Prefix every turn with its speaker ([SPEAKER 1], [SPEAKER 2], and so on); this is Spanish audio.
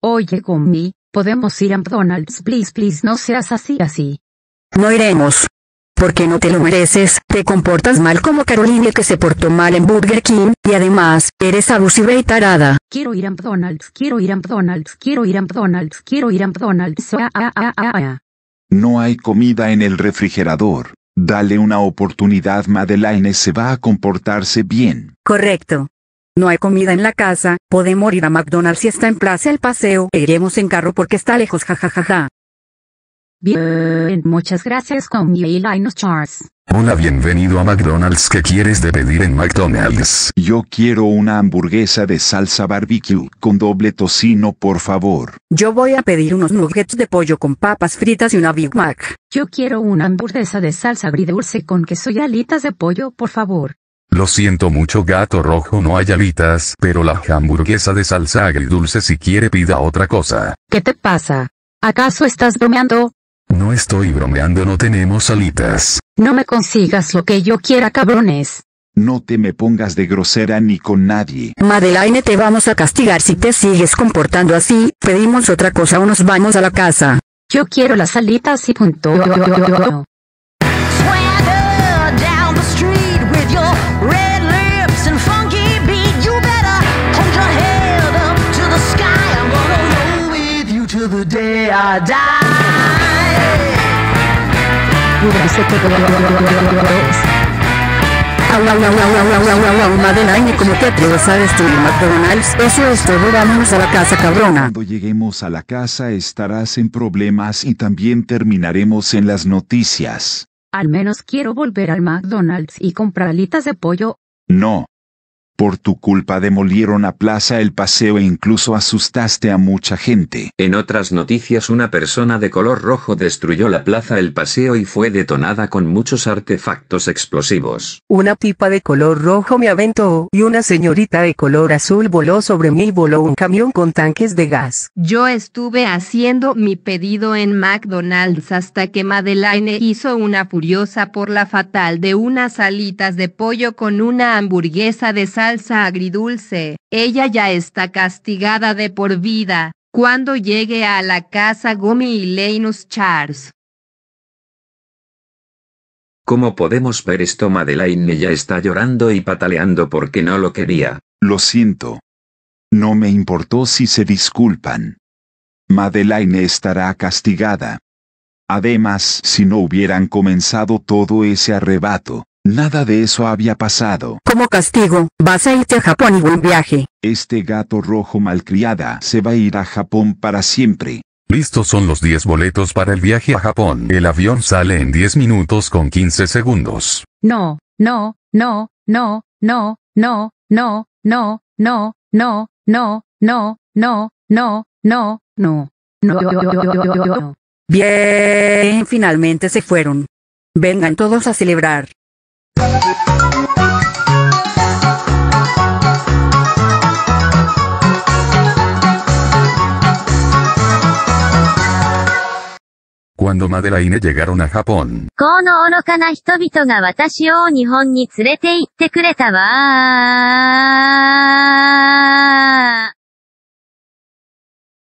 [SPEAKER 1] Oye, Gummy, podemos ir a McDonald's, please, please, no seas así,
[SPEAKER 2] así. No iremos. Porque no te lo mereces, te comportas mal como Carolina que se portó mal en Burger King, y además, eres abusiva y tarada.
[SPEAKER 1] Quiero ir a McDonald's, quiero ir a McDonald's, quiero ir a McDonald's, quiero ir a McDonald's, ah, ah, ah,
[SPEAKER 3] No hay comida en el refrigerador. Dale una oportunidad, Madeleine se va a comportarse bien.
[SPEAKER 2] Correcto. No hay comida en la casa, podemos ir a McDonald's si está en Plaza El Paseo e iremos en carro porque está lejos jajajaja. Bien,
[SPEAKER 1] muchas gracias con mi Linus Charles.
[SPEAKER 3] Hola, bienvenido a McDonald's. ¿Qué quieres de pedir en McDonald's? Yo quiero una hamburguesa de salsa barbecue con doble tocino, por favor.
[SPEAKER 2] Yo voy a pedir unos nuggets de pollo con papas fritas y una Big
[SPEAKER 1] Mac. Yo quiero una hamburguesa de salsa agridulce con queso y alitas de pollo, por favor.
[SPEAKER 3] Lo siento mucho gato rojo no hay alitas, pero la hamburguesa de salsa agridulce si quiere pida otra cosa.
[SPEAKER 1] ¿Qué te pasa? ¿Acaso estás bromeando?
[SPEAKER 3] No estoy bromeando no tenemos alitas.
[SPEAKER 1] No me consigas lo que yo quiera cabrones.
[SPEAKER 3] No te me pongas de grosera ni con nadie.
[SPEAKER 2] Madeleine te vamos a castigar si te sigues comportando así, pedimos otra cosa o nos vamos a la casa. Yo quiero las alitas y punto.
[SPEAKER 3] to the day I die. ¿cómo te atreves a destruir McDonald's? Eso es todo, vámonos a la casa, cabrona. Cuando lleguemos a la casa estarás en problemas y también terminaremos en las noticias.
[SPEAKER 1] Al menos quiero volver al McDonald's y comprar alitas de
[SPEAKER 3] pollo. No. Por tu culpa demolieron a Plaza el Paseo e incluso asustaste a mucha gente. En otras noticias una persona de color rojo destruyó la Plaza el Paseo y fue detonada con muchos artefactos explosivos.
[SPEAKER 2] Una tipa de color rojo me aventó y una señorita de color azul voló sobre mí y voló un camión con tanques de gas. Yo estuve haciendo mi pedido en McDonald's hasta que Madeleine hizo una furiosa por la fatal de unas alitas de pollo con una hamburguesa de sal salsa agridulce, ella ya está castigada de por vida, cuando llegue a la casa Gumi y Leinus Charles.
[SPEAKER 3] Como podemos ver esto Madeleine ya está llorando y pataleando porque no lo quería. Lo siento. No me importó si se disculpan. Madeleine estará castigada. Además, si no hubieran comenzado todo ese arrebato, Nada de eso había pasado. Como castigo, vas a irte a Japón y buen viaje. Este gato rojo malcriada se va a ir a Japón para siempre. Listos son los 10 boletos para el viaje a Japón. El avión sale en 10 minutos con 15 segundos.
[SPEAKER 1] No, no, no, no, no, no, no, no, no, no, no, no, no, no, no, no, no.
[SPEAKER 2] Bien, finalmente se fueron. Vengan todos a celebrar.
[SPEAKER 3] Cuando Madera y Ne llegaron a Japón. この愚かな人々が私を日本に連れて行ってくれたわー。